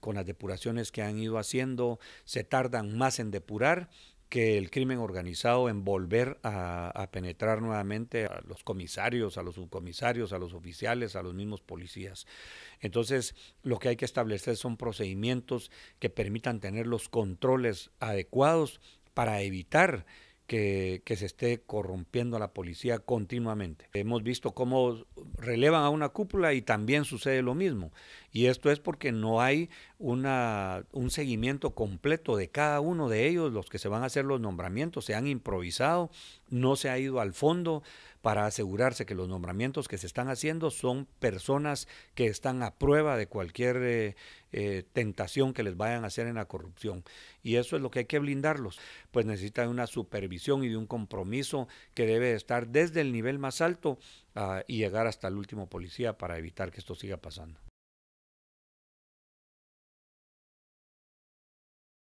con las depuraciones que han ido haciendo, se tardan más en depurar que el crimen organizado en volver a, penetrar nuevamente a los comisarios, a los subcomisarios, a los oficiales, a los mismos policías. Entonces, lo que hay que establecer son procedimientos que permitan tener los controles adecuados para evitar que, se esté corrompiendo a la policía continuamente. Hemos visto cómo relevan a una cúpula y también sucede lo mismo. Y esto es porque no hay una, un seguimiento completo de cada uno de ellos, los que se van a hacer los nombramientos, se han improvisado, no se ha ido al fondo para asegurarse que los nombramientos que se están haciendo son personas que están a prueba de cualquier eh, eh, tentación que les vayan a hacer en la corrupción. Y eso es lo que hay que blindarlos. Pues necesita de una supervisión y de un compromiso que debe estar desde el nivel más alto ah, y llegar hasta el último policía para evitar que esto siga pasando.